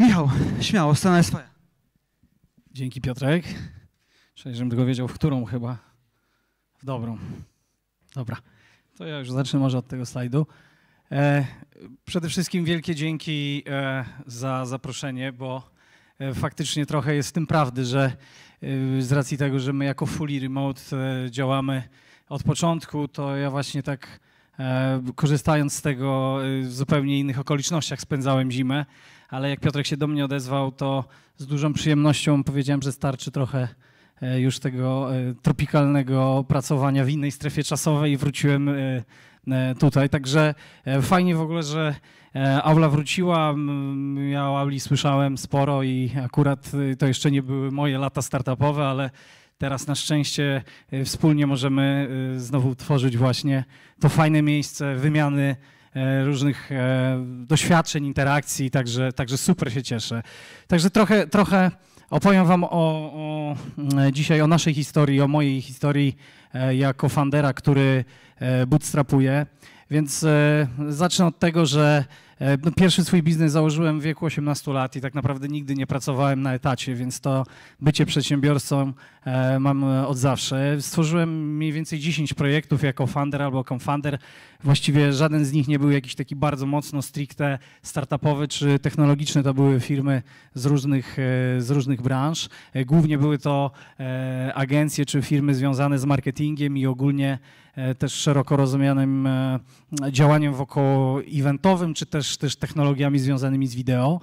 Michał, śmiało, strona jest twoja. Dzięki Piotrek. Cześć, żebym go wiedział, w którą chyba. W dobrą. Dobra, to ja już zacznę może od tego slajdu. E, przede wszystkim wielkie dzięki e, za zaproszenie, bo e, faktycznie trochę jest w tym prawdy, że e, z racji tego, że my jako Fully Remote e, działamy od początku, to ja właśnie tak e, korzystając z tego y, w zupełnie innych okolicznościach spędzałem zimę, ale jak Piotrek się do mnie odezwał, to z dużą przyjemnością powiedziałem, że starczy trochę e, już tego e, tropikalnego pracowania w innej strefie czasowej i wróciłem tutaj. Także fajnie w ogóle, że Aula wróciła. Ja o Auli słyszałem sporo i akurat y, to jeszcze nie były moje lata startupowe, ale Teraz na szczęście y, wspólnie możemy y, znowu tworzyć właśnie to fajne miejsce wymiany e, różnych e, doświadczeń, interakcji, także, także super się cieszę. Także trochę, trochę opowiem Wam o, o e, dzisiaj o naszej historii, o mojej historii jako fandera, który bootstrapuje. Więc zacznę od tego, że E, no, pierwszy swój biznes założyłem w wieku 18 lat i tak naprawdę nigdy nie pracowałem na etacie, więc to bycie przedsiębiorcą e, mam e, od zawsze. Stworzyłem mniej więcej 10 projektów jako founder albo co-founder. Właściwie żaden z nich nie był jakiś taki bardzo mocno stricte startupowy czy technologiczny. To były firmy z różnych, z różnych branż. Głównie były to agencje czy firmy związane z marketingiem i ogólnie E, też szeroko rozumianym e, działaniem wokoło eventowym, czy też, też technologiami związanymi z wideo.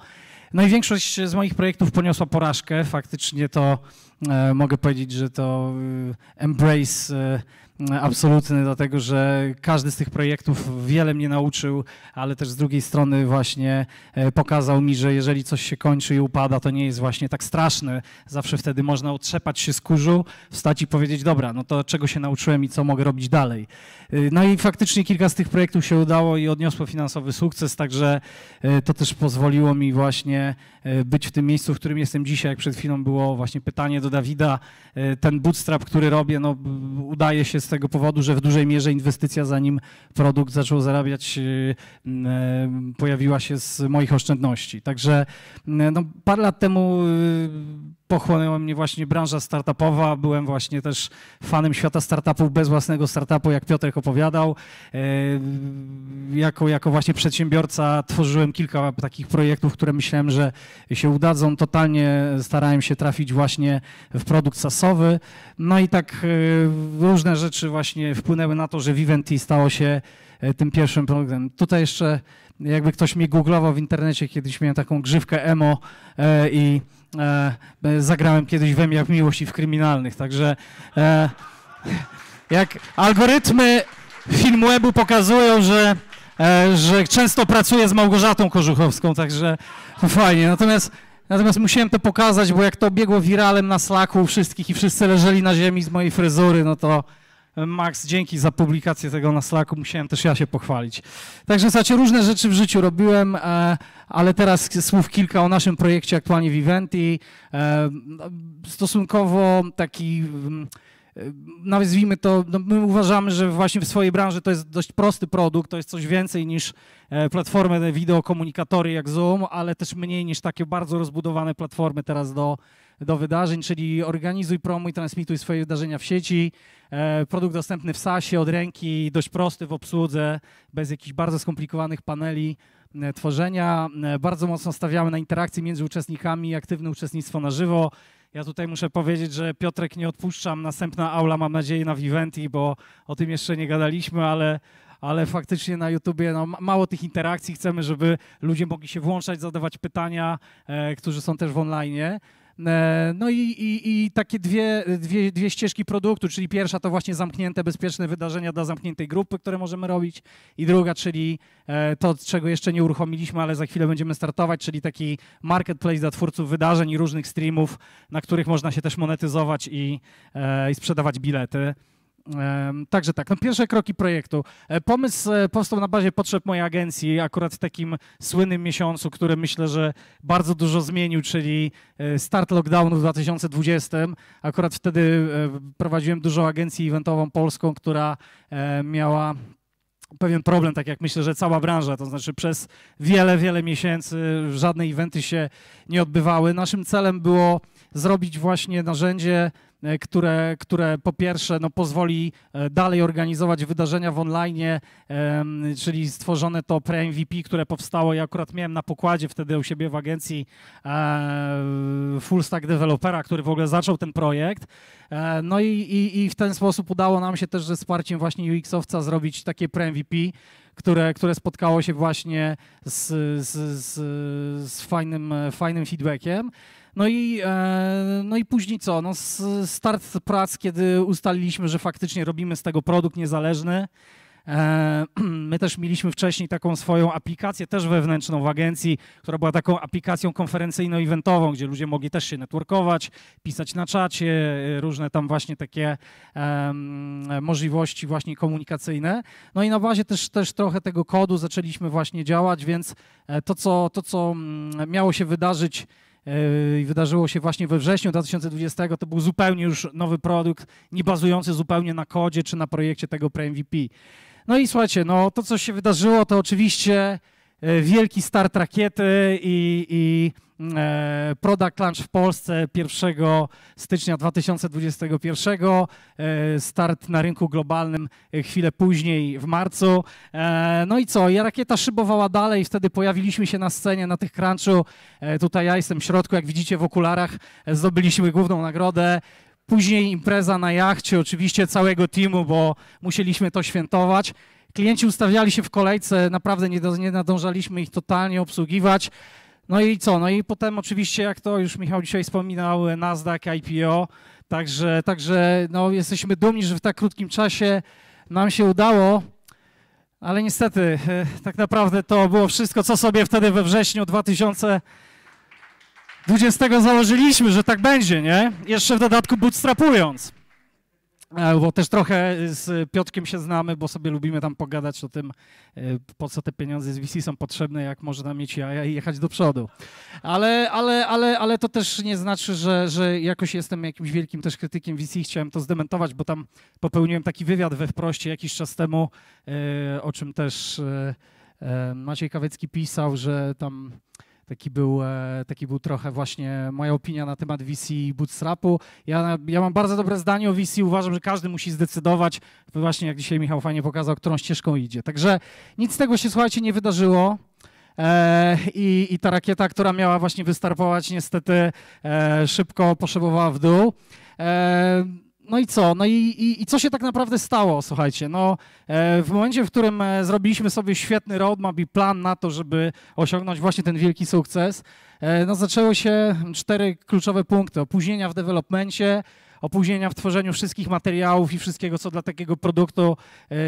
No i większość z moich projektów poniosła porażkę. Faktycznie to E, mogę powiedzieć, że to e, embrace e, absolutny, dlatego że każdy z tych projektów wiele mnie nauczył, ale też z drugiej strony właśnie pokazał mi, że jeżeli coś się kończy i upada, to nie jest właśnie tak straszne. Zawsze wtedy można otrzepać się z kurzu, wstać i powiedzieć, dobra, no to czego się nauczyłem i co mogę robić dalej. No i faktycznie kilka z tych projektów się udało i odniosło finansowy sukces, także to też pozwoliło mi właśnie być w tym miejscu, w którym jestem dzisiaj. Jak przed chwilą było właśnie pytanie do Dawida, e, ten bootstrap, który robię, no, udaje się z tego powodu, że w dużej mierze inwestycja, zanim produkt zaczął zarabiać, e, e, pojawiła się z moich oszczędności. Także no, parę lat temu pochłonęła mnie właśnie branża startupowa. Byłem właśnie też fanem świata startupów bez własnego startupu, jak Piotrek opowiadał. E, jako, jako właśnie przedsiębiorca tworzyłem kilka takich projektów, które myślałem, że się udadzą. Totalnie starałem się trafić właśnie w produkt sasowy. No i tak e, różne rzeczy właśnie wpłynęły na to, że Viventy stało się e, tym pierwszym produktem. Tutaj jeszcze jakby ktoś mnie googlował w internecie, kiedyś miałem taką grzywkę emo i E, zagrałem kiedyś w Emiach Miłości w Kryminalnych, także e, jak algorytmy Filmwebu pokazują, że, e, że często pracuję z Małgorzatą Korzuchowską, także fajnie. Natomiast Natomiast musiałem to pokazać, bo jak to biegło wiralem na slaku wszystkich i wszyscy leżeli na ziemi z mojej fryzury, no to Max, dzięki za publikację tego na Slacku, musiałem też ja się pochwalić. Także słuchajcie, różne rzeczy w życiu robiłem, e, ale teraz słów kilka o naszym projekcie aktualnie Viventi. E, no, stosunkowo taki mm, nazwijmy to, no my uważamy, że właśnie w swojej branży to jest dość prosty produkt, to jest coś więcej niż e, platformy wideokomunikatory jak Zoom, ale też mniej niż takie bardzo rozbudowane platformy teraz do, do wydarzeń, czyli organizuj, promuj, transmituj swoje wydarzenia w sieci, e, produkt dostępny w SASie od ręki, dość prosty w obsłudze, bez jakichś bardzo skomplikowanych paneli e, tworzenia. Bardzo mocno stawiamy na interakcję między uczestnikami, aktywne uczestnictwo na żywo, ja tutaj muszę powiedzieć, że Piotrek nie odpuszczam. Następna aula mam nadzieję na Viventi, bo o tym jeszcze nie gadaliśmy, ale, ale faktycznie na YouTubie no, mało tych interakcji. Chcemy, żeby ludzie mogli się włączać, zadawać pytania, e, którzy są też w online. E, no i, i, i, takie dwie, dwie, dwie ścieżki produktu, czyli pierwsza to właśnie zamknięte, bezpieczne wydarzenia dla zamkniętej grupy, które możemy robić i druga, czyli e, to, czego jeszcze nie uruchomiliśmy, ale za chwilę będziemy startować, czyli taki marketplace dla twórców wydarzeń i różnych streamów, na których można się też monetyzować i, e, i sprzedawać bilety. Także tak, no pierwsze kroki projektu. E, pomysł e, powstał na bazie potrzeb mojej agencji, akurat w takim słynnym miesiącu, który myślę, że bardzo dużo zmienił, czyli e, start lockdownu w 2020. Akurat wtedy prowadziłem dużą agencję eventową polską, która miała pewien problem, tak jak myślę, że cała branża, to znaczy przez wiele, wiele miesięcy żadne eventy się nie odbywały. Naszym celem było zrobić właśnie narzędzie, E, które, które po pierwsze no, pozwoli e, dalej organizować wydarzenia w online, e, czyli stworzone to pre-MVP, które powstało. Ja akurat miałem na pokładzie wtedy u siebie w agencji full stack dewelopera, który w ogóle zaczął ten projekt. No i, i, i w ten sposób udało nam się też ze wsparciem właśnie UX-owca zrobić takie pre-MVP, które, które spotkało się właśnie z, z, z, z fajnym, fajnym feedbackiem. No i, e, no i później co? No start prac, kiedy ustaliliśmy, że faktycznie robimy z tego produkt niezależny. E, my też mieliśmy wcześniej taką swoją aplikację, też wewnętrzną w agencji, która była taką aplikacją konferencyjno-eventową, gdzie ludzie mogli też się networkować, pisać na czacie, różne tam właśnie takie e, możliwości właśnie komunikacyjne. No i na bazie też, też trochę tego kodu zaczęliśmy właśnie działać, więc e, to, co, to, co mm, miało się wydarzyć E, i wydarzyło się właśnie we wrześniu 2020, to był zupełnie już nowy produkt, nie bazujący zupełnie na kodzie czy na projekcie tego pre-MVP. No i słuchajcie, no to co się wydarzyło, to oczywiście E, wielki start rakiety i, i mm, e, Product Launch w Polsce 1 stycznia 2021, e, start na rynku globalnym chwilę później w marcu. No i co, ja rakieta szybowała dalej, wtedy pojawiliśmy się na scenie, na tych crunchu. Tutaj ja jestem w środku, jak widzicie w okularach, zdobyliśmy główną nagrodę. Później impreza na jachcie, oczywiście całego teamu, bo musieliśmy to świętować. Klienci ustawiali się w kolejce, naprawdę nie, do, nie nadążaliśmy ich totalnie obsługiwać. No i co? No i potem oczywiście, jak to już Michał dzisiaj wspominał, Nasdaq, IPO, także, także no, jesteśmy dumni, że w tak krótkim czasie nam się udało, ale niestety e, tak naprawdę to było wszystko, co sobie wtedy we wrześniu 2020 założyliśmy, że tak będzie, nie? Jeszcze w dodatku bootstrapując. E, bo też trochę z Piotrkiem się znamy, bo sobie lubimy tam pogadać o tym, e, po co te pieniądze z VC są potrzebne, jak można mieć jaja i jechać do przodu. Ale, ale, ale, ale to też nie znaczy, że, że jakoś jestem jakimś wielkim też krytykiem VC. Chciałem to zdementować, bo tam popełniłem taki wywiad we Wproście jakiś czas temu, e, o czym też Maciej Kawecki pisał, że tam Taki był, e, taki był trochę właśnie moja opinia na temat VC i bootstrapu. Ja, ja mam bardzo dobre zdanie o VC, uważam, że każdy musi zdecydować, właśnie jak dzisiaj Michał fajnie pokazał, którą ścieżką idzie. Także nic z tego się, słuchajcie, nie wydarzyło. E, I, i, ta rakieta, która miała właśnie wystarpować, niestety e, szybko poszybowała w dół no i co? No i, i, i, co się tak naprawdę stało, słuchajcie? No, e, w momencie, w którym e, zrobiliśmy sobie świetny roadmap i plan na to, żeby osiągnąć właśnie ten wielki sukces, e, no zaczęły się cztery kluczowe punkty. Opóźnienia w dewelopmencie, opóźnienia w tworzeniu wszystkich materiałów i wszystkiego, co dla takiego produktu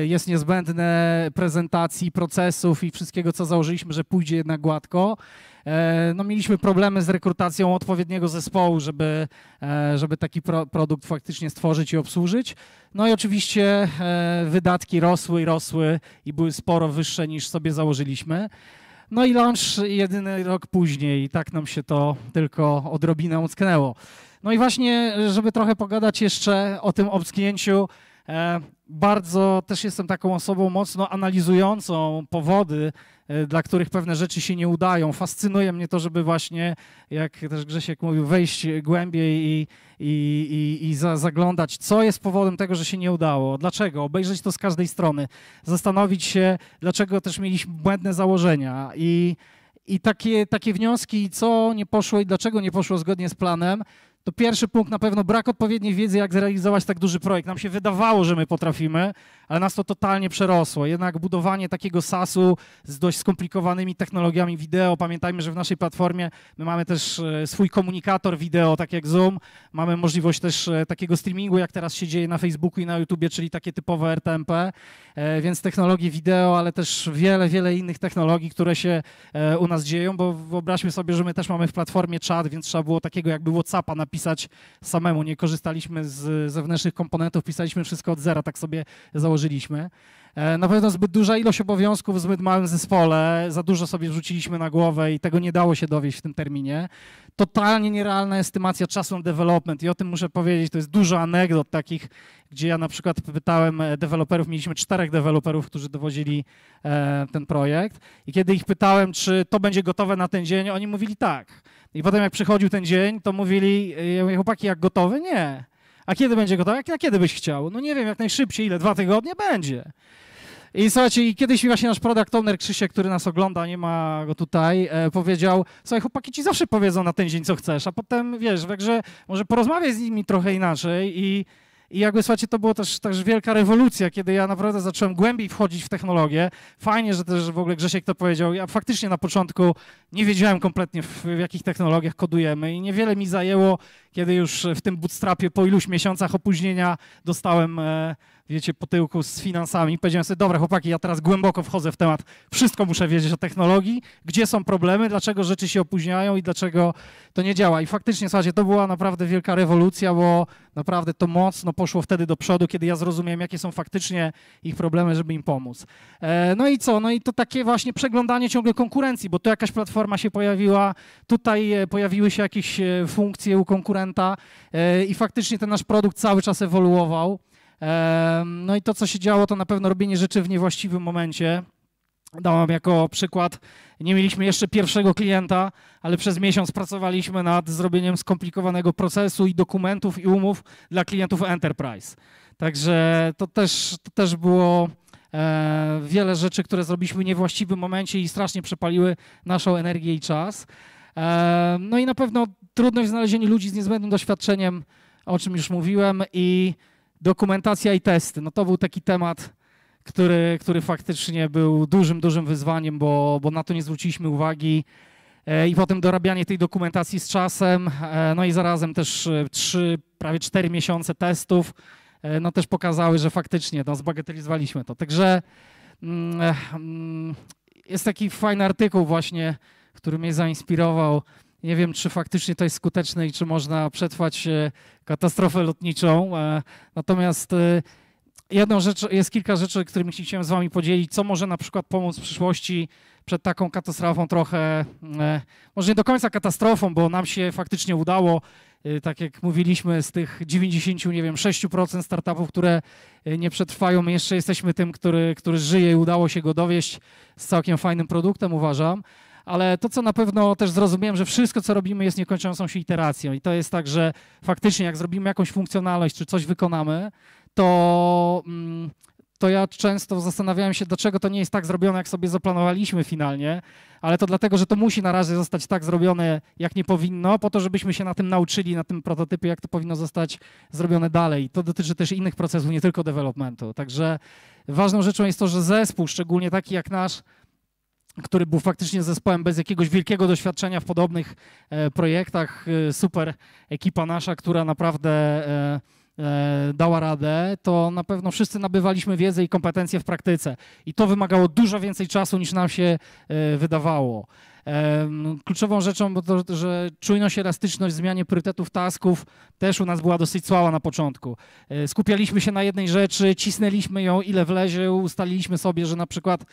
jest niezbędne, prezentacji, procesów i wszystkiego, co założyliśmy, że pójdzie jednak gładko. E, no, mieliśmy problemy z rekrutacją odpowiedniego zespołu, żeby, e, żeby taki pro produkt faktycznie stworzyć i obsłużyć. No i oczywiście e, wydatki rosły i rosły i były sporo wyższe niż sobie założyliśmy. No i launch jedyny rok później i tak nam się to tylko odrobinę ocknęło. No i właśnie, żeby trochę pogadać jeszcze o tym obsknięciu, bardzo też jestem taką osobą mocno analizującą powody, e, dla których pewne rzeczy się nie udają. Fascynuje mnie to, żeby właśnie, jak też Grzesiek mówił, wejść głębiej i, i, i, i za, zaglądać, co jest powodem tego, że się nie udało, dlaczego, obejrzeć to z każdej strony, zastanowić się, dlaczego też mieliśmy błędne założenia i, i takie, takie wnioski, co nie poszło i dlaczego nie poszło zgodnie z planem, to pierwszy punkt na pewno brak odpowiedniej wiedzy, jak zrealizować tak duży projekt. Nam się wydawało, że my potrafimy, ale nas to totalnie przerosło. Jednak budowanie takiego SAS-u z dość skomplikowanymi technologiami wideo, pamiętajmy, że w naszej platformie my mamy też e, swój komunikator wideo, tak jak Zoom, mamy możliwość też e, takiego streamingu, jak teraz się dzieje na Facebooku i na YouTubie, czyli takie typowe RTMP, e, więc technologie wideo, ale też wiele, wiele innych technologii, które się u nas dzieją, bo wyobraźmy sobie, że my też mamy w platformie czat, więc trzeba było takiego jakby Whatsappa napisać, pisać samemu. Nie korzystaliśmy z zewnętrznych komponentów, pisaliśmy wszystko od zera, tak sobie założyliśmy. E, na pewno zbyt duża ilość obowiązków w zbyt małym zespole, za dużo sobie wrzuciliśmy na głowę i tego nie dało się dowieść w tym terminie. Totalnie nierealna estymacja czasu na development i o tym muszę powiedzieć, to jest dużo anegdot takich, gdzie ja na przykład pytałem e, deweloperów, mieliśmy czterech deweloperów, którzy dowodzili e, ten projekt i kiedy ich pytałem, czy to będzie gotowe na ten dzień, oni mówili tak. I potem jak przychodził ten dzień, to mówili, e, chłopaki, jak gotowy? Nie. A kiedy będzie gotowy? A kiedy byś chciał? No nie wiem, jak najszybciej, ile? Dwa tygodnie? Będzie. I słuchajcie, i kiedyś mi właśnie nasz product owner Krzysiek, który nas ogląda, nie ma go tutaj, e, powiedział, słuchaj, chłopaki ci zawsze powiedzą na ten dzień, co chcesz, a potem, wiesz, także może porozmawiaj z nimi trochę inaczej i i jakby słuchajcie, to była też, też wielka rewolucja, kiedy ja naprawdę zacząłem głębiej wchodzić w technologię. Fajnie, że też w ogóle Grzesiek to powiedział. Ja faktycznie na początku nie wiedziałem kompletnie, w, w jakich technologiach kodujemy i niewiele mi zajęło kiedy już w tym bootstrapie po iluś miesiącach opóźnienia dostałem, e, wiecie, po tyłku z finansami. Powiedziałem sobie, dobra chłopaki, ja teraz głęboko wchodzę w temat, wszystko muszę wiedzieć o technologii, gdzie są problemy, dlaczego rzeczy się opóźniają i dlaczego to nie działa. I faktycznie, słuchajcie, to była naprawdę wielka rewolucja, bo naprawdę to mocno poszło wtedy do przodu, kiedy ja zrozumiałem, jakie są faktycznie ich problemy, żeby im pomóc. E, no i co? No i to takie właśnie przeglądanie ciągle konkurencji, bo tu jakaś platforma się pojawiła, tutaj e, pojawiły się jakieś funkcje u konkurencji, klienta e, i faktycznie ten nasz produkt cały czas ewoluował. E, no i to, co się działo, to na pewno robienie rzeczy w niewłaściwym momencie. Dałam jako przykład, nie mieliśmy jeszcze pierwszego klienta, ale przez miesiąc pracowaliśmy nad zrobieniem skomplikowanego procesu i dokumentów i umów dla klientów enterprise. Także to też, to też było e, wiele rzeczy, które zrobiliśmy w niewłaściwym momencie i strasznie przepaliły naszą energię i czas. E, no i na pewno trudność w znalezieniu ludzi z niezbędnym doświadczeniem, o czym już mówiłem, i dokumentacja i testy. No to był taki temat, który, który faktycznie był dużym, dużym wyzwaniem, bo, bo na to nie zwróciliśmy uwagi. E, I potem dorabianie tej dokumentacji z czasem, e, no i zarazem też e, trzy, prawie cztery miesiące testów, no też pokazały, że faktycznie no, zbagatelizowaliśmy to. Także mm, mm, jest taki fajny artykuł właśnie, który mnie zainspirował nie wiem, czy faktycznie to jest skuteczne i czy można przetrwać e, katastrofę lotniczą. E, natomiast e, jedną rzecz, jest kilka rzeczy, którymi chciałem z Wami podzielić, co może na przykład pomóc w przyszłości przed taką katastrofą trochę, może nie do końca katastrofą, bo nam się faktycznie udało, tak jak mówiliśmy, z tych 90, nie wiem, 6% startupów, które nie przetrwają, my jeszcze jesteśmy tym, który, który żyje i udało się go dowieść z całkiem fajnym produktem, uważam ale to, co na pewno też zrozumiałem, że wszystko, co robimy, jest niekończącą się iteracją. I to jest tak, że faktycznie, jak zrobimy jakąś funkcjonalność, czy coś wykonamy, to. Mm, to ja często zastanawiałem się, dlaczego to nie jest tak zrobione, jak sobie zaplanowaliśmy finalnie, ale to dlatego, że to musi na razie zostać tak zrobione, jak nie powinno, po to, żebyśmy się na tym nauczyli, na tym prototypie, jak to powinno zostać zrobione dalej. To dotyczy też innych procesów, nie tylko developmentu. Także ważną rzeczą jest to, że zespół, szczególnie taki jak nasz, który był faktycznie zespołem bez jakiegoś wielkiego doświadczenia w podobnych e, projektach. E, super ekipa nasza, która naprawdę e, dała radę, to na pewno wszyscy nabywaliśmy wiedzę i kompetencje w praktyce. I to wymagało dużo więcej czasu niż nam się wydawało. Kluczową rzeczą, było to, że czujność, elastyczność, zmianie priorytetów, tasków też u nas była dosyć słaba na początku. Skupialiśmy się na jednej rzeczy, cisnęliśmy ją ile wlezie, ustaliliśmy sobie, że na przykład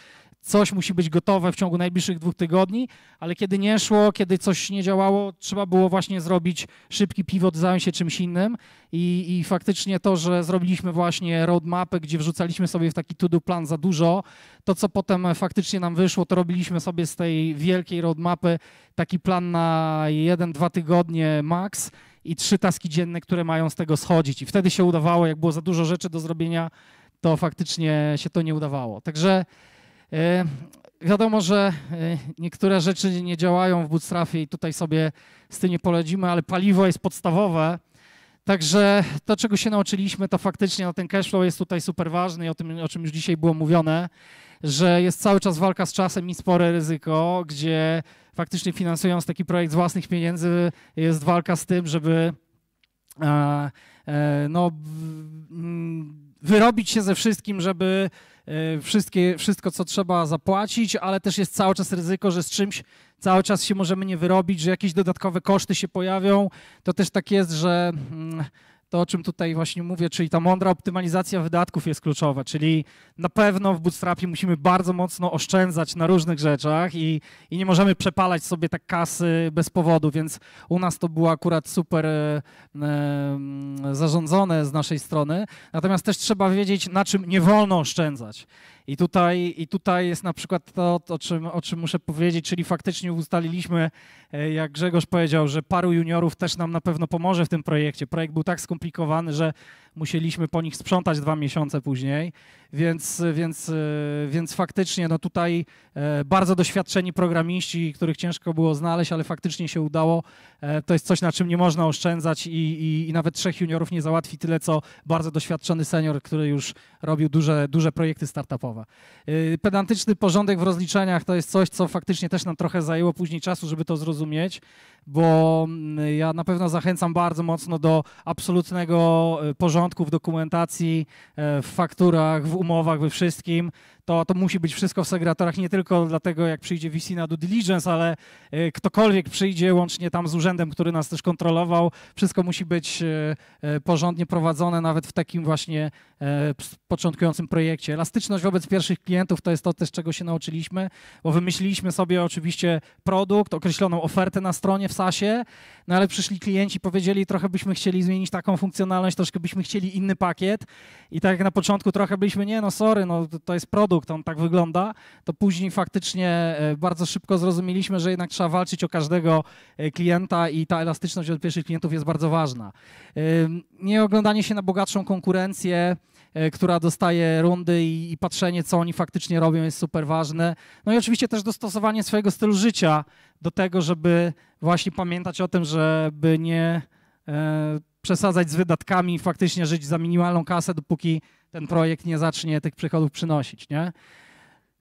coś musi być gotowe w ciągu najbliższych dwóch tygodni, ale kiedy nie szło, kiedy coś nie działało, trzeba było właśnie zrobić szybki pivot, zająć się czymś innym i, i faktycznie to, że zrobiliśmy właśnie roadmapy, gdzie wrzucaliśmy sobie w taki to-do plan za dużo, to co potem faktycznie nam wyszło, to robiliśmy sobie z tej wielkiej roadmapy taki plan na jeden-dwa tygodnie max, i trzy taski dzienne, które mają z tego schodzić. I wtedy się udawało, jak było za dużo rzeczy do zrobienia, to faktycznie się to nie udawało. Także E, wiadomo, że e, niektóre rzeczy nie działają w Bootstrapie i tutaj sobie z tym nie poledzimy, ale paliwo jest podstawowe. Także to, czego się nauczyliśmy, to faktycznie no, ten cashflow jest tutaj super ważny i o tym, o czym już dzisiaj było mówione, że jest cały czas walka z czasem i spore ryzyko, gdzie faktycznie finansując taki projekt z własnych pieniędzy jest walka z tym, żeby e, e, no, mm, wyrobić się ze wszystkim, żeby E, wszystkie, wszystko, co trzeba zapłacić, ale też jest cały czas ryzyko, że z czymś cały czas się możemy nie wyrobić, że jakieś dodatkowe koszty się pojawią. To też tak jest, że mm, to, o czym tutaj właśnie mówię, czyli ta mądra optymalizacja wydatków jest kluczowa, czyli na pewno w Bootstrapie musimy bardzo mocno oszczędzać na różnych rzeczach i, i nie możemy przepalać sobie tak kasy bez powodu, więc u nas to było akurat super e, mm, zarządzone z naszej strony. Natomiast też trzeba wiedzieć, na czym nie wolno oszczędzać. I tutaj, i tutaj jest na przykład to, o czym, o czym muszę powiedzieć, czyli faktycznie ustaliliśmy, e, jak Grzegorz powiedział, że paru juniorów też nam na pewno pomoże w tym projekcie. Projekt był tak skomplikowany, że musieliśmy po nich sprzątać dwa miesiące później. Więc, więc, więc faktycznie no tutaj e, bardzo doświadczeni programiści, których ciężko było znaleźć, ale faktycznie się udało. E, to jest coś, na czym nie można oszczędzać i, i, i nawet trzech juniorów nie załatwi tyle, co bardzo doświadczony senior, który już robił duże, duże projekty startupowe. E, pedantyczny porządek w rozliczeniach to jest coś, co faktycznie też nam trochę zajęło później czasu, żeby to zrozumieć bo mm, ja na pewno zachęcam bardzo mocno do absolutnego e, porządku w dokumentacji, e, w fakturach, w umowach, we wszystkim to, to musi być wszystko w segregatorach, nie tylko dlatego, jak przyjdzie VC na due diligence, ale e, ktokolwiek przyjdzie, łącznie tam z urzędem, który nas też kontrolował, wszystko musi być e, e, porządnie prowadzone, nawet w takim właśnie początkującym projekcie. Elastyczność wobec pierwszych klientów to jest to też, czego się nauczyliśmy, bo wymyśliliśmy sobie oczywiście produkt, określoną ofertę na stronie w SASie, no ale przyszli klienci, powiedzieli, trochę byśmy chcieli zmienić taką funkcjonalność, troszkę byśmy chcieli inny pakiet i tak jak na początku trochę byliśmy, nie no sorry, no to jest produkt, produkt, on tak wygląda, to później faktycznie e, bardzo szybko zrozumieliśmy, że jednak trzeba walczyć o każdego e, klienta i ta elastyczność od pierwszych klientów jest bardzo ważna. Nie oglądanie się na bogatszą konkurencję, e, która dostaje rundy i, i, patrzenie, co oni faktycznie robią, jest super ważne. No i oczywiście też dostosowanie swojego stylu życia do tego, żeby właśnie pamiętać o tym, żeby nie e, przesadzać z wydatkami, i faktycznie żyć za minimalną kasę, dopóki ten projekt nie zacznie tych przychodów przynosić, nie?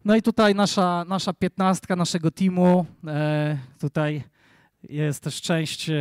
No i tutaj nasza, nasza piętnastka naszego teamu, e, tutaj jest też część e,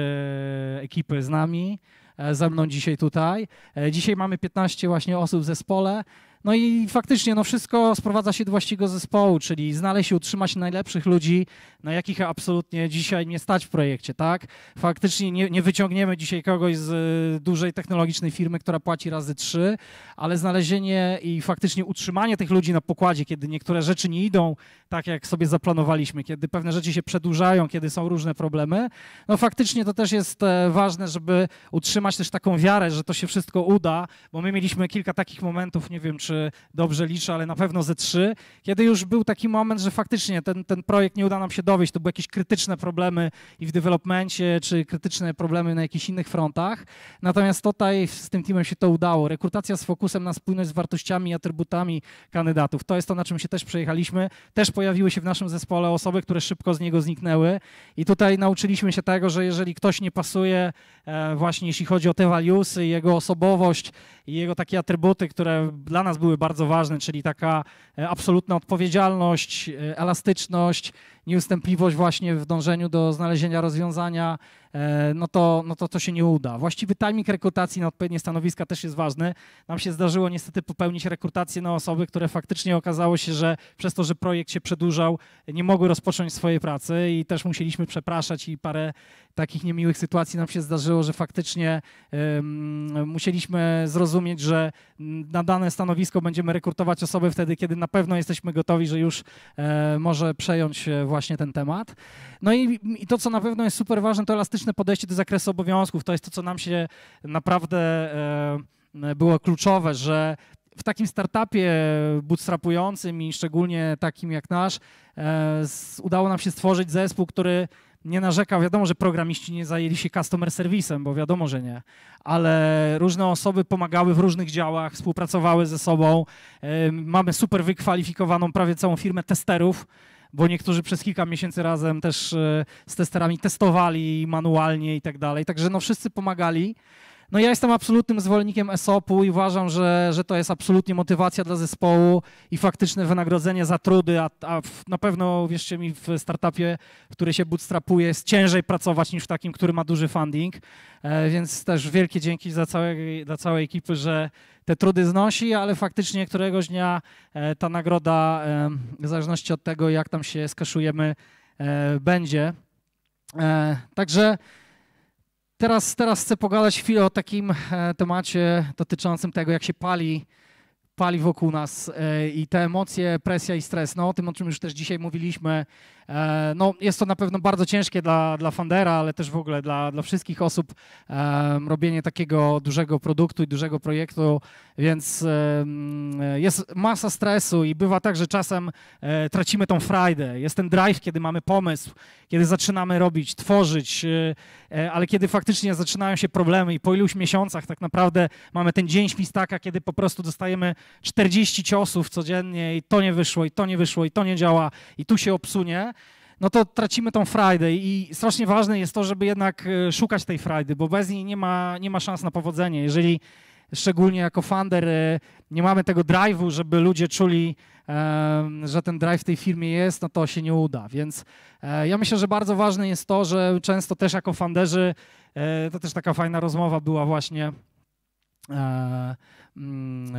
ekipy z nami, e, ze mną dzisiaj tutaj. Dzisiaj mamy 15 właśnie osób w zespole. No i faktycznie no wszystko sprowadza się do właściwego zespołu, czyli znaleźć i utrzymać najlepszych ludzi, na jakich absolutnie dzisiaj nie stać w projekcie, tak? Faktycznie nie, nie wyciągniemy dzisiaj kogoś z y, dużej technologicznej firmy, która płaci razy trzy, ale znalezienie i faktycznie utrzymanie tych ludzi na pokładzie, kiedy niektóre rzeczy nie idą tak jak sobie zaplanowaliśmy, kiedy pewne rzeczy się przedłużają, kiedy są różne problemy. No faktycznie to też jest e, ważne, żeby utrzymać też taką wiarę, że to się wszystko uda, bo my mieliśmy kilka takich momentów, nie wiem czy dobrze liczę, ale na pewno ze trzy, kiedy już był taki moment, że faktycznie ten, ten projekt nie uda nam się dowieść, to były jakieś krytyczne problemy i w developmencie, czy krytyczne problemy na jakichś innych frontach. Natomiast tutaj z tym teamem się to udało. Rekrutacja z fokusem na spójność z wartościami i atrybutami kandydatów. To jest to, na czym się też przejechaliśmy. Też pojawiły się w naszym zespole osoby, które szybko z niego zniknęły i tutaj nauczyliśmy się tego, że jeżeli ktoś nie pasuje, e, właśnie jeśli chodzi o te valuesy, jego osobowość, i jego takie atrybuty, które dla nas były bardzo ważne, czyli taka e, absolutna odpowiedzialność, e, elastyczność, nieustępliwość właśnie w dążeniu do znalezienia rozwiązania, e, no to, no to to się nie uda. Właściwy timing rekrutacji na odpowiednie stanowiska też jest ważny. Nam się zdarzyło niestety popełnić rekrutację na osoby, które faktycznie okazało się, że przez to, że projekt się przedłużał, nie mogły rozpocząć swojej pracy i też musieliśmy przepraszać i parę takich niemiłych sytuacji nam się zdarzyło, że faktycznie musieliśmy zrozumieć, że na dane stanowisko będziemy rekrutować osoby wtedy, kiedy na pewno jesteśmy gotowi, że już e, może przejąć e, właśnie ten temat. No i, i to, co na pewno jest super ważne, to elastyczne podejście do zakresu obowiązków. To jest to, co nam się naprawdę e, było kluczowe, że w takim startupie bootstrapującym i szczególnie takim jak nasz, udało nam się stworzyć zespół, który nie narzekał. Wiadomo, że programiści nie zajęli się customer serwisem, bo wiadomo, że nie. Ale różne osoby pomagały w różnych działach, współpracowały ze sobą. Mamy super wykwalifikowaną prawie całą firmę testerów, bo niektórzy przez kilka miesięcy razem też e, z testerami testowali manualnie i tak dalej. Także no wszyscy pomagali, no ja jestem absolutnym zwolennikiem ESOP-u i uważam, że, że to jest absolutnie motywacja dla zespołu i faktyczne wynagrodzenie za trudy, a, a na pewno, wierzcie mi, w startupie, który się bootstrapuje, jest ciężej pracować niż w takim, który ma duży funding, e, więc też wielkie dzięki za całej, dla całej ekipy, że te trudy znosi, ale faktycznie któregoś dnia e, ta nagroda, e, w zależności od tego, jak tam się skaszujemy, e, będzie. E, także Teraz, teraz chcę pogadać chwilę o takim e, temacie dotyczącym tego, jak się pali, pali wokół nas e, i te emocje, presja i stres. No o tym, o czym już też dzisiaj mówiliśmy, E, no, jest to na pewno bardzo ciężkie dla, dla Fandera, ale też w ogóle dla, dla wszystkich osób robienie takiego dużego produktu i dużego projektu, więc jest masa stresu i bywa tak, że czasem e, tracimy tą frajdę. Jest ten drive, kiedy mamy pomysł, kiedy zaczynamy robić, tworzyć, e, ale kiedy faktycznie zaczynają się problemy i po iluś miesiącach tak naprawdę mamy ten dzień świstaka, kiedy po prostu dostajemy 40 ciosów codziennie i to nie wyszło, i to nie wyszło, i to nie działa, i tu się obsunie, no to tracimy tą frajdę i strasznie ważne jest to, żeby jednak e, szukać tej frajdy, bo bez niej nie ma, nie ma szans na powodzenie. Jeżeli szczególnie jako funder e, nie mamy tego drive'u, żeby ludzie czuli, e, że ten drive w tej firmie jest, no to się nie uda. Więc ja myślę, że bardzo ważne jest to, że często też jako funderzy, to też taka fajna rozmowa była właśnie mm,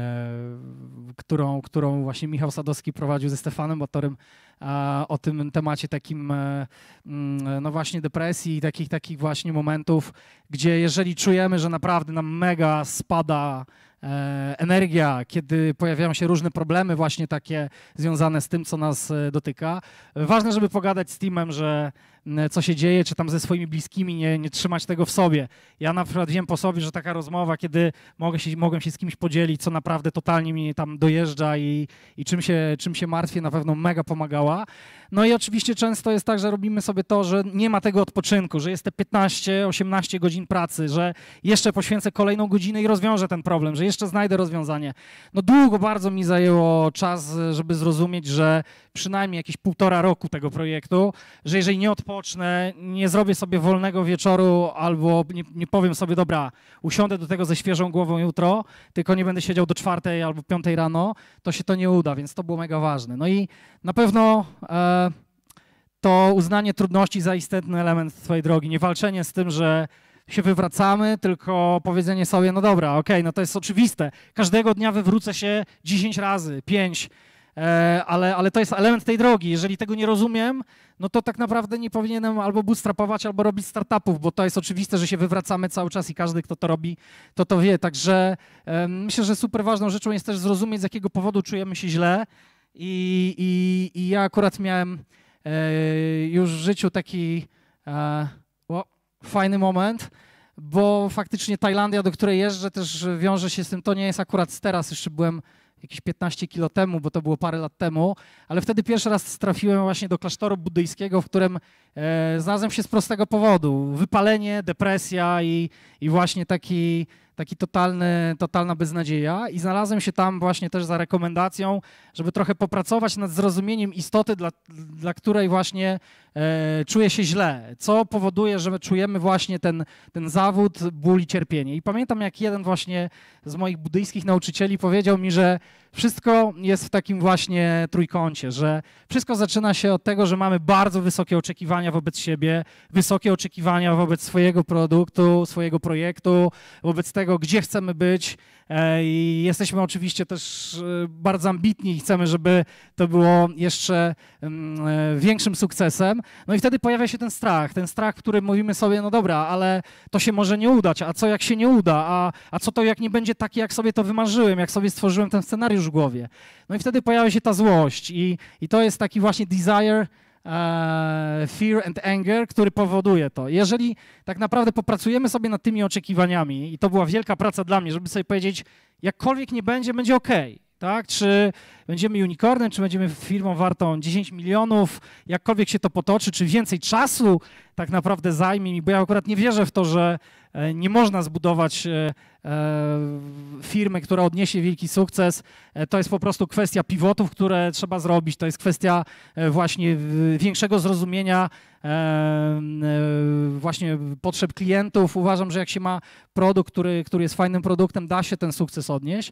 którą, którą właśnie Michał Sadowski prowadził ze Stefanem Batorym o tym temacie takim, e, mm, no właśnie depresji i takich, takich właśnie momentów, gdzie jeżeli czujemy, że naprawdę nam mega spada e, energia, kiedy pojawiają się różne problemy właśnie takie związane z tym, co nas e, dotyka. Ważne, żeby pogadać z teamem, że co się dzieje, czy tam ze swoimi bliskimi, nie, nie trzymać tego w sobie. Ja na przykład wiem po sobie, że taka rozmowa, kiedy mogę się, mogłem się z kimś podzielić, co naprawdę totalnie mi tam dojeżdża i, i czym, się, czym się martwię, na pewno mega pomagała. No i oczywiście często jest tak, że robimy sobie to, że nie ma tego odpoczynku, że jest te 15-18 godzin pracy, że jeszcze poświęcę kolejną godzinę i rozwiążę ten problem, że jeszcze znajdę rozwiązanie. No długo bardzo mi zajęło czas, żeby zrozumieć, że przynajmniej jakieś półtora roku tego projektu, że jeżeli nie odpoczynę, nie zrobię sobie wolnego wieczoru albo nie, nie, powiem sobie, dobra, usiądę do tego ze świeżą głową jutro, tylko nie będę siedział do czwartej albo piątej rano, to się to nie uda, więc to było mega ważne. No i na pewno e, to uznanie trudności za istotny element swojej drogi, nie walczenie z tym, że się wywracamy, tylko powiedzenie sobie, no dobra, okej, okay, no to jest oczywiste. Każdego dnia wywrócę się 10 razy, 5, E, ale, ale to jest element tej drogi. Jeżeli tego nie rozumiem, no to tak naprawdę nie powinienem albo bootstrapować, albo robić startupów, bo to jest oczywiste, że się wywracamy cały czas i każdy, kto to robi, to to wie. Także e, myślę, że super ważną rzeczą jest też zrozumieć, z jakiego powodu czujemy się źle. I, i, i ja akurat miałem e, już w życiu taki o, fajny moment, bo faktycznie Tajlandia, do której jeżdżę, też wiąże się z tym, to nie jest akurat teraz, jeszcze byłem jakieś 15 kilo temu, bo to było parę lat temu, ale wtedy pierwszy raz trafiłem właśnie do klasztoru buddyjskiego, w którym e, znalazłem się z prostego powodu. Wypalenie, depresja i, i właśnie taki, taki totalny, totalna beznadzieja i znalazłem się tam właśnie też za rekomendacją, żeby trochę popracować nad zrozumieniem istoty, dla, dla której właśnie E, czuje się źle, co powoduje, że my czujemy właśnie ten, ten zawód, ból i cierpienie. I pamiętam, jak jeden właśnie z moich buddyjskich nauczycieli powiedział mi, że wszystko jest w takim właśnie trójkącie, że wszystko zaczyna się od tego, że mamy bardzo wysokie oczekiwania wobec siebie, wysokie oczekiwania wobec swojego produktu, swojego projektu, wobec tego, gdzie chcemy być e, i jesteśmy oczywiście też e, bardzo ambitni i chcemy, żeby to było jeszcze mm, większym sukcesem, no i wtedy pojawia się ten strach, ten strach, który mówimy sobie, no dobra, ale to się może nie udać, a co jak się nie uda, a, a co to jak nie będzie takie, jak sobie to wymarzyłem, jak sobie stworzyłem ten scenariusz w głowie. No i wtedy pojawia się ta złość i, i to jest taki właśnie desire, e, fear and anger, który powoduje to. Jeżeli tak naprawdę popracujemy sobie nad tymi oczekiwaniami, i to była wielka praca dla mnie, żeby sobie powiedzieć, jakkolwiek nie będzie, będzie ok tak? Czy będziemy unicornem, czy będziemy firmą wartą 10 milionów, jakkolwiek się to potoczy, czy więcej czasu tak naprawdę zajmie mi, bo ja akurat nie wierzę w to, że e, nie można zbudować e, e, firmy, która odniesie wielki sukces. To jest po prostu kwestia pivotów, które trzeba zrobić, to jest kwestia właśnie większego zrozumienia właśnie potrzeb klientów. Uważam, że jak się ma produkt, który, który jest fajnym produktem, da się ten sukces odnieść.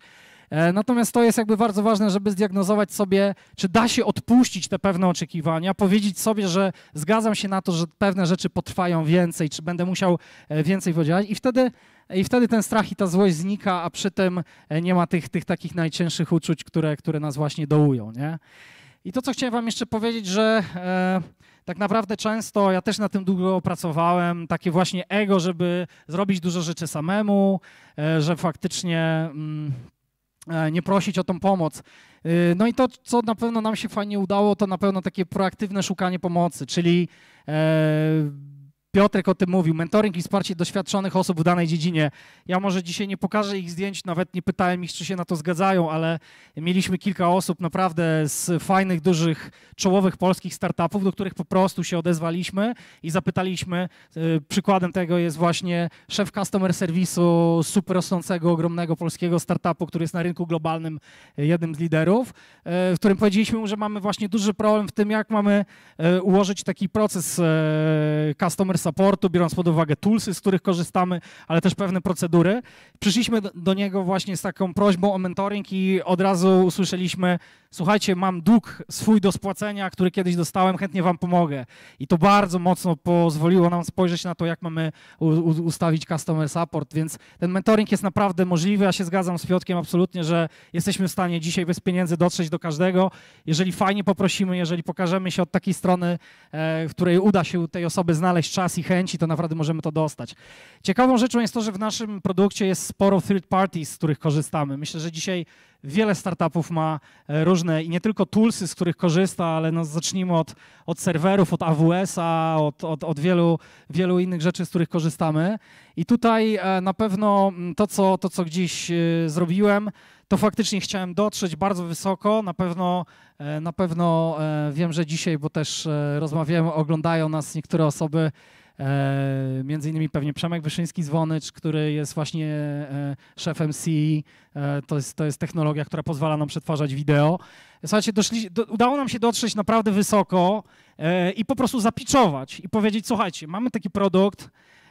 E, natomiast to jest jakby bardzo ważne, żeby zdiagnozować sobie, czy da się odpuścić te pewne oczekiwania, powiedzieć sobie, że zgadzam się na to, że pewne rzeczy potrwają więcej, czy będę musiał e, więcej podzielać i wtedy i wtedy ten strach i ta złość znika, a przy tym e, nie ma tych, tych takich najcięższych uczuć, które, które nas właśnie dołują. Nie? I to, co chciałem Wam jeszcze powiedzieć, że e, tak naprawdę często ja też na tym długo pracowałem, takie właśnie ego, żeby zrobić dużo rzeczy samemu, e, że faktycznie. Mm, E, nie prosić o tą pomoc. E, no i to, co na pewno nam się fajnie udało, to na pewno takie proaktywne szukanie pomocy, czyli e, Piotrek o tym mówił, mentoring i wsparcie doświadczonych osób w danej dziedzinie. Ja może dzisiaj nie pokażę ich zdjęć, nawet nie pytałem ich, czy się na to zgadzają, ale mieliśmy kilka osób naprawdę z fajnych, dużych, czołowych polskich startupów, do których po prostu się odezwaliśmy i zapytaliśmy. Y, przykładem tego jest właśnie szef customer serwisu super rosnącego, ogromnego polskiego startupu, który jest na rynku globalnym y, jednym z liderów, y, w którym powiedzieliśmy mu, że mamy właśnie duży problem w tym, jak mamy ułożyć taki proces customer supportu, biorąc pod uwagę toolsy, z których korzystamy, ale też pewne procedury. Przyszliśmy do, do niego właśnie z taką prośbą o mentoring i od razu usłyszeliśmy, słuchajcie, mam dług swój do spłacenia, który kiedyś dostałem, chętnie wam pomogę. I to bardzo mocno pozwoliło nam spojrzeć na to, jak mamy ustawić customer support, więc ten mentoring jest naprawdę możliwy. Ja się zgadzam z Piotkiem absolutnie, że jesteśmy w stanie dzisiaj bez pieniędzy dotrzeć do każdego. Jeżeli fajnie poprosimy, jeżeli pokażemy się od takiej strony, e, w której uda się tej osoby znaleźć czas i chęci, to naprawdę możemy to dostać. Ciekawą rzeczą jest to, że w naszym produkcie jest sporo third parties, z których korzystamy. Myślę, że dzisiaj Wiele startupów ma e, różne i nie tylko toolsy, z których korzysta, ale no zacznijmy od, od serwerów, od AWS-a, od, od, od wielu, wielu innych rzeczy, z których korzystamy. I tutaj e, na pewno mm, to, co, to, co gdzieś e, zrobiłem, to faktycznie chciałem dotrzeć bardzo wysoko. Na pewno, na pewno wiem, że dzisiaj, bo też rozmawiałem, oglądają nas niektóre osoby, E, między innymi pewnie Przemek Wyszyński-Zwonycz, który jest właśnie e, szefem CE. E, to jest, to jest technologia, która pozwala nam przetwarzać wideo. Słuchajcie, doszli, do, udało nam się dotrzeć naprawdę wysoko i po prostu zapiczować i powiedzieć, słuchajcie, mamy taki produkt,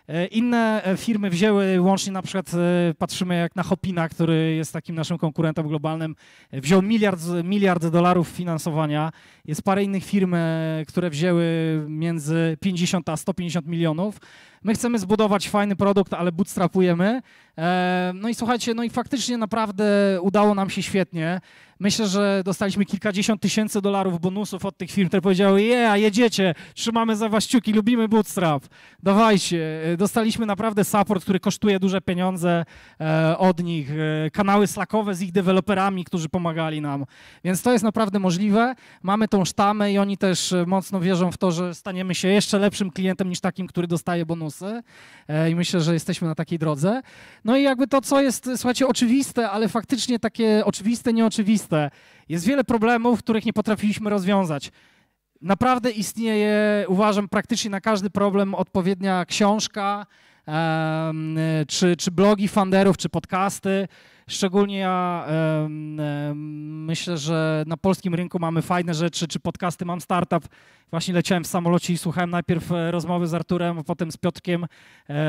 E, inne e, firmy wzięły, łącznie na przykład e, patrzymy jak na Hopina, który jest takim naszym konkurentem globalnym, wziął miliard, miliard dolarów finansowania. Jest parę innych firm, które wzięły między 50 a 150 milionów. My chcemy zbudować fajny produkt, ale bootstrapujemy. No i słuchajcie, no i faktycznie naprawdę udało nam się świetnie. Myślę, że dostaliśmy kilkadziesiąt tysięcy dolarów bonusów od tych firm, które powiedziały, je, yeah, jedziecie, trzymamy za was lubimy bootstrap, dawajcie. E, dostaliśmy naprawdę support, który kosztuje duże pieniądze e, od nich, e, kanały slackowe z ich deweloperami, którzy pomagali nam. Więc to jest naprawdę możliwe. Mamy tą sztamę i oni też mocno wierzą w to, że staniemy się jeszcze lepszym klientem niż takim, który dostaje bonusy. I myślę, że jesteśmy na takiej drodze. No i jakby to, co jest, słuchajcie, oczywiste, ale faktycznie takie oczywiste, nieoczywiste, proste. Jest wiele problemów, których nie potrafiliśmy rozwiązać. Naprawdę istnieje, uważam, praktycznie na każdy problem odpowiednia książka, czy, czy blogi fanderów, czy podcasty. Szczególnie ja um, myślę, że na polskim rynku mamy fajne rzeczy, czy podcasty Mam Startup. Właśnie leciałem w samolocie i słuchałem najpierw e, rozmowy z Arturem, a potem z Piotrkiem. E,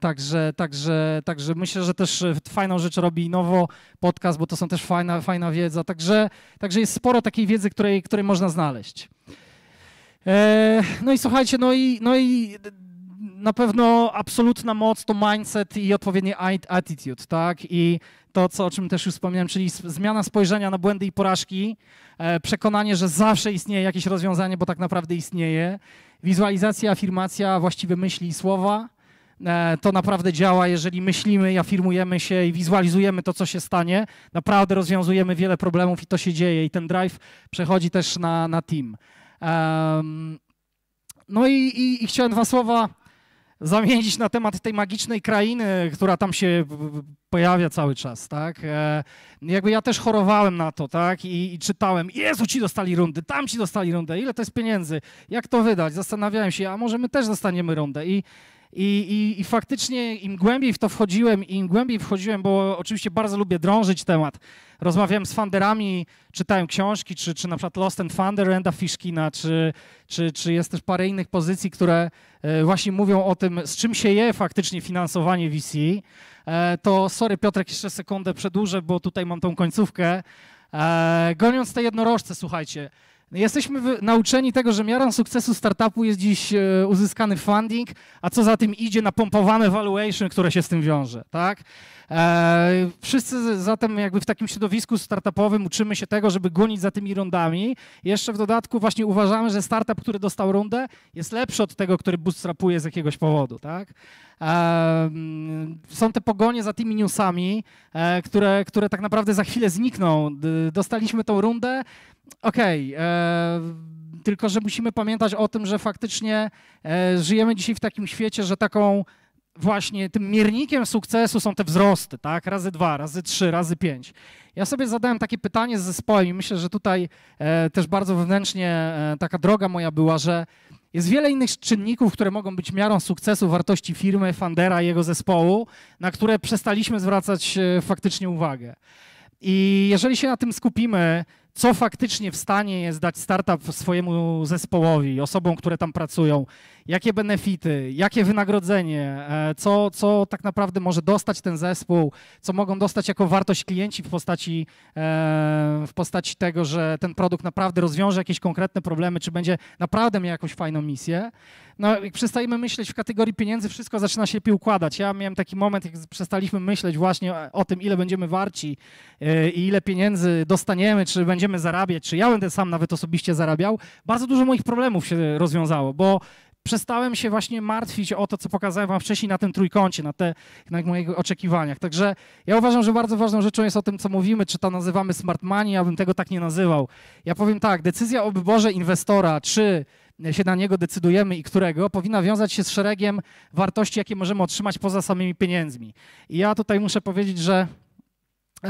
także, także, także myślę, że też e, fajną rzecz robi Nowo podcast, bo to są też fajna, fajna wiedza. Także, także jest sporo takiej wiedzy, której, której można znaleźć. E, no i słuchajcie, no i, no i na pewno absolutna moc to mindset i odpowiedni attitude, tak? I to, co, o czym też już wspomniałem, czyli zmiana spojrzenia na błędy i porażki, e, przekonanie, że zawsze istnieje jakieś rozwiązanie, bo tak naprawdę istnieje, wizualizacja, afirmacja, właściwe myśli i słowa. E, to naprawdę działa, jeżeli myślimy i afirmujemy się i wizualizujemy to, co się stanie. Naprawdę rozwiązujemy wiele problemów i to się dzieje. I ten drive przechodzi też na, na team. no i, i, i chciałem dwa słowa zamienić na temat tej magicznej krainy, która tam się pojawia cały czas, tak? E, jakby ja też chorowałem na to, tak? I, I, czytałem, Jezu, ci dostali rundy, tam ci dostali rundę, ile to jest pieniędzy, jak to wydać? Zastanawiałem się, a może my też dostaniemy rundę i i, i, I faktycznie im głębiej w to wchodziłem, im głębiej wchodziłem, bo oczywiście bardzo lubię drążyć temat, rozmawiałem z funderami, czytałem książki, czy, czy na przykład Lost and Funder Renda Fischkina, czy, czy, czy jest też parę innych pozycji, które e, właśnie mówią o tym, z czym się je faktycznie finansowanie VC, e, to sorry Piotrek, jeszcze sekundę przedłużę, bo tutaj mam tą końcówkę. E, goniąc te jednorożce, słuchajcie, no, jesteśmy nauczeni tego, że miarą sukcesu startupu jest dziś e, uzyskany funding, a co za tym idzie, napompowane valuation, które się z tym wiąże. Tak? E, wszyscy zatem jakby w takim środowisku startupowym uczymy się tego, żeby gonić za tymi rundami. Jeszcze w dodatku właśnie uważamy, że startup, który dostał rundę, jest lepszy od tego, który bootstrapuje z jakiegoś powodu. Tak? E, mm, są te pogonie za tymi newsami, które, które tak naprawdę za chwilę znikną. Dostaliśmy tą rundę, Okej, okay, e, tylko że musimy pamiętać o tym, że faktycznie e, żyjemy dzisiaj w takim świecie, że taką właśnie tym miernikiem sukcesu są te wzrosty, tak? Razy dwa, razy trzy, razy pięć. Ja sobie zadałem takie pytanie z zespołem i myślę, że tutaj e, też bardzo wewnętrznie e, taka droga moja była, że jest wiele innych czynników, które mogą być miarą sukcesu wartości firmy, Fandera i jego zespołu, na które przestaliśmy zwracać e, faktycznie uwagę. I jeżeli się na tym skupimy, co faktycznie w stanie jest dać startup swojemu zespołowi, osobom, które tam pracują, jakie benefity, jakie wynagrodzenie, e, co, co tak naprawdę może dostać ten zespół, co mogą dostać jako wartość klienci w postaci, e, w postaci tego, że ten produkt naprawdę rozwiąże jakieś konkretne problemy, czy będzie naprawdę miał jakąś fajną misję. No, jak przestajemy myśleć w kategorii pieniędzy, wszystko zaczyna się lepiej układać. Ja miałem taki moment, jak przestaliśmy myśleć właśnie o tym, ile będziemy warci e, i ile pieniędzy dostaniemy, czy będziemy będziemy zarabiać, czy ja będę sam nawet osobiście zarabiał, bardzo dużo moich problemów się rozwiązało, bo przestałem się właśnie martwić o to, co pokazałem wam wcześniej na tym trójkącie, na, te, na moich oczekiwaniach. Także ja uważam, że bardzo ważną rzeczą jest o tym, co mówimy, czy to nazywamy smart money, ja bym tego tak nie nazywał. Ja powiem tak, decyzja o wyborze inwestora, czy się na niego decydujemy i którego, powinna wiązać się z szeregiem wartości, jakie możemy otrzymać poza samymi pieniędzmi. I ja tutaj muszę powiedzieć, że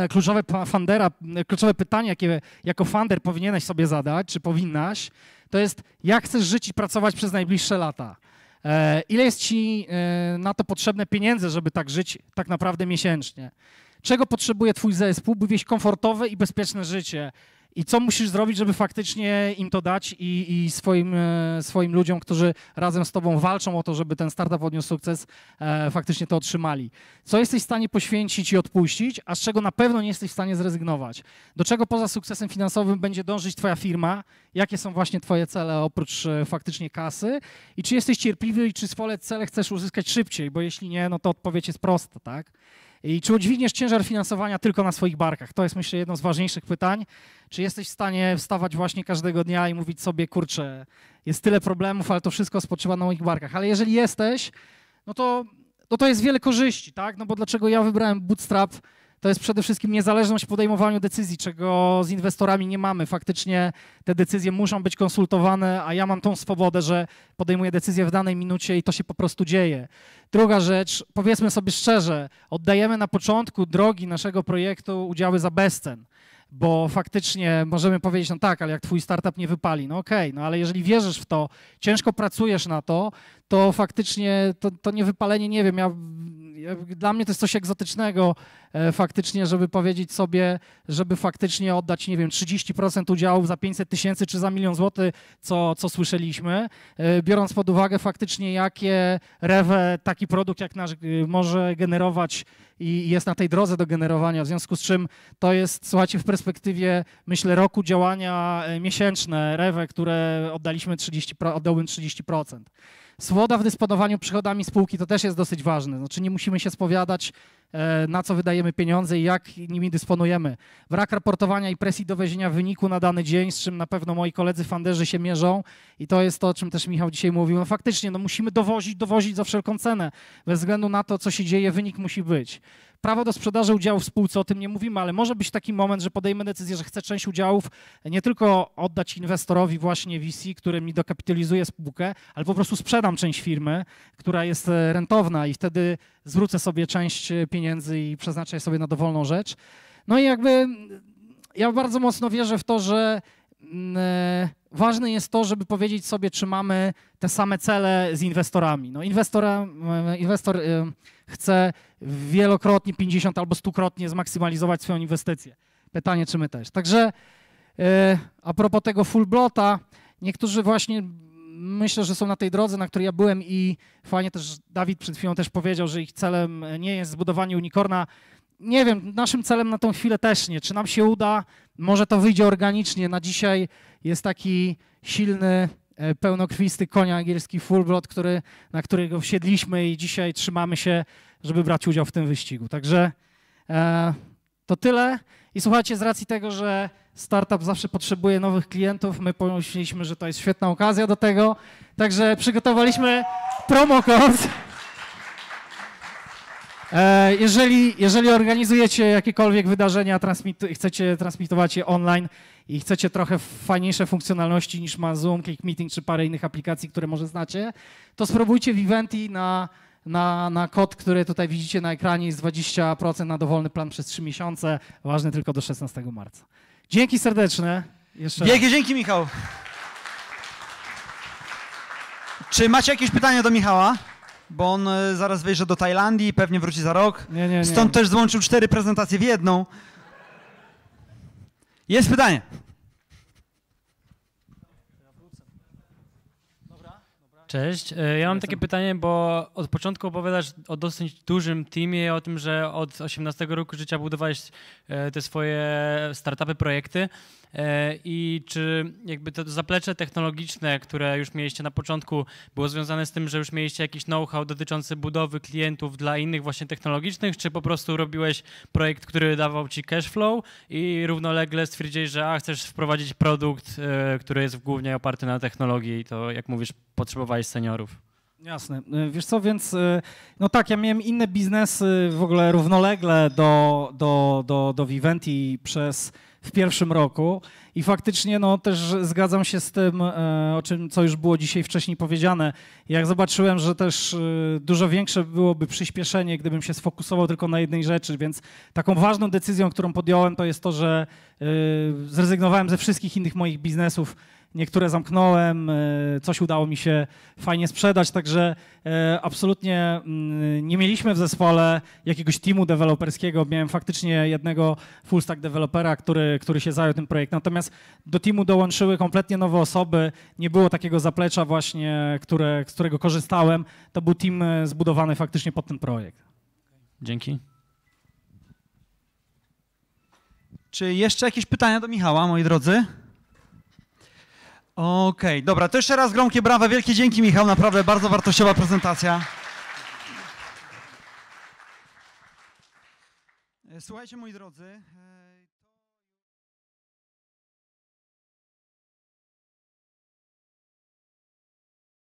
E, kluczowe fundera, e, kluczowe pytanie, jakie jako funder powinieneś sobie zadać, czy powinnaś, to jest jak chcesz żyć i pracować przez najbliższe lata. E, ile jest ci na to potrzebne pieniędzy, żeby tak żyć tak naprawdę miesięcznie? Czego potrzebuje twój zespół, by wieść komfortowe i bezpieczne życie? I co musisz zrobić, żeby faktycznie im to dać i, i swoim, e, swoim ludziom, którzy razem z tobą walczą o to, żeby ten startup odniósł sukces, e, faktycznie to otrzymali. Co jesteś w stanie poświęcić i odpuścić, a z czego na pewno nie jesteś w stanie zrezygnować? Do czego poza sukcesem finansowym będzie dążyć twoja firma? Jakie są właśnie twoje cele oprócz e, faktycznie kasy? I czy jesteś cierpliwy i czy swoje cele chcesz uzyskać szybciej? Bo jeśli nie, no to odpowiedź jest prosta, tak? I czy udźwigniesz ciężar finansowania tylko na swoich barkach? To jest, myślę, jedno z ważniejszych pytań. Czy jesteś w stanie wstawać właśnie każdego dnia i mówić sobie, kurczę, jest tyle problemów, ale to wszystko spoczywa na moich barkach. Ale jeżeli jesteś, no to, no to jest wiele korzyści, tak? No bo dlaczego ja wybrałem Bootstrap to jest przede wszystkim niezależność w podejmowaniu decyzji, czego z inwestorami nie mamy. Faktycznie te decyzje muszą być konsultowane, a ja mam tą swobodę, że podejmuję decyzję w danej minucie i to się po prostu dzieje. Druga rzecz, powiedzmy sobie szczerze, oddajemy na początku drogi naszego projektu udziały za bezcen bo faktycznie możemy powiedzieć, no tak, ale jak twój startup nie wypali, no okej, okay, no ale jeżeli wierzysz w to, ciężko pracujesz na to, to faktycznie to, to niewypalenie, nie wiem, ja E, dla mnie to jest coś egzotycznego e, faktycznie, żeby powiedzieć sobie, żeby faktycznie oddać, nie wiem, 30% udziałów za 500 tysięcy czy za milion złotych, co, co słyszeliśmy, e, biorąc pod uwagę faktycznie, jakie rewe taki produkt jak nasz y, może generować i jest na tej drodze do generowania, w związku z czym to jest, słuchajcie, w perspektywie, myślę, roku działania miesięczne rewe, które oddaliśmy 30, oddałbym 30%. Swoboda w dysponowaniu przychodami spółki to też jest dosyć ważne. Znaczy nie musimy się spowiadać, e, na co wydajemy pieniądze i jak nimi dysponujemy. Brak raportowania i presji do wezienia wyniku na dany dzień, z czym na pewno moi koledzy fanderzy się mierzą i to jest to, o czym też Michał dzisiaj mówił. No faktycznie, no musimy dowozić, dowozić za wszelką cenę. Bez względu na to, co się dzieje, wynik musi być prawo do sprzedaży udziałów w spółce, o tym nie mówimy, ale może być taki moment, że podejmę decyzję, że chcę część udziałów nie tylko oddać inwestorowi właśnie VC, który mi dokapitalizuje spółkę, ale po prostu sprzedam część firmy, która jest e, rentowna i wtedy zwrócę sobie część e, pieniędzy i przeznaczę je sobie na dowolną rzecz. No i jakby ja bardzo mocno wierzę w to, że Mm, e, ważne jest to, żeby powiedzieć sobie, czy mamy te same cele z inwestorami. No inwestora, e, inwestor e, chce wielokrotnie, 50 albo 100-krotnie zmaksymalizować swoją inwestycję. Pytanie, czy my też. Także a propos tego full blota, niektórzy właśnie mm, myślę, że są na tej drodze, na której ja byłem i fajnie też Dawid przed chwilą też powiedział, że ich celem nie jest zbudowanie unikorna, nie wiem, naszym celem na tą chwilę też nie. Czy nam się uda? Może to wyjdzie organicznie. Na dzisiaj jest taki silny, e, pełnokrwisty konia angielski Fulbrot, który, na którego wsiedliśmy i dzisiaj trzymamy się, żeby brać udział w tym wyścigu. Także e, to tyle. I słuchajcie, z racji tego, że startup zawsze potrzebuje nowych klientów, my pomyśleliśmy, że to jest świetna okazja do tego. Także przygotowaliśmy promokod. E, jeżeli, jeżeli organizujecie jakiekolwiek wydarzenia, transmit, chcecie transmitować je online i chcecie trochę fajniejsze funkcjonalności niż ma Zoom, Click Meeting czy parę innych aplikacji, które może znacie, to spróbujcie Viventi na, na, na kod, który tutaj widzicie na ekranie, jest 20% na dowolny plan przez 3 miesiące, ważny tylko do 16 marca. Dzięki serdeczne. Jeszcze Wielkie dzięki, Michał. Czy macie jakieś pytania do Michała? bo on e, zaraz wyjdzie do Tajlandii, pewnie wróci za rok. Nie, nie, Stąd też złączył cztery prezentacje w jedną. Jest pytanie. Cześć. E, ja mam takie pytanie, bo od początku opowiadasz o dosyć dużym teamie, o tym, że od 18 roku życia budowałeś e, te swoje startupy, projekty. E, i czy jakby to zaplecze technologiczne, które już mieliście na początku, było związane z tym, że już mieliście jakiś know-how dotyczący budowy klientów dla innych właśnie technologicznych, czy po prostu robiłeś projekt, który dawał ci cash flow i równolegle stwierdziłeś, że a, chcesz wprowadzić produkt, e, który jest głównie oparty na technologii i to, jak mówisz, potrzebowałeś seniorów? Jasne. E, wiesz co, więc no tak, ja miałem inne biznesy w ogóle równolegle do, do, do, do Viventi przez w pierwszym roku. I faktycznie no, też zgadzam się z tym, e, o czym, co już było dzisiaj wcześniej powiedziane. Jak zobaczyłem, że też e, dużo większe byłoby przyspieszenie, gdybym się sfokusował tylko na jednej rzeczy, więc taką ważną decyzją, którą podjąłem, to jest to, że e, zrezygnowałem ze wszystkich innych moich biznesów, niektóre zamknąłem, e, coś udało mi się fajnie sprzedać, także e, absolutnie mm, nie mieliśmy w zespole jakiegoś teamu deweloperskiego. Miałem faktycznie jednego full stack dewelopera, który, który się zajął tym projektem. Natomiast do teamu dołączyły kompletnie nowe osoby. Nie było takiego zaplecza właśnie, które, z którego korzystałem. To był team e, zbudowany faktycznie pod ten projekt. Dzięki. Czy jeszcze jakieś pytania do Michała, moi drodzy? Okej, okay, dobra, to jeszcze raz gromkie brawa, wielkie dzięki Michał, naprawdę bardzo wartościowa prezentacja. E, słuchajcie moi drodzy, e,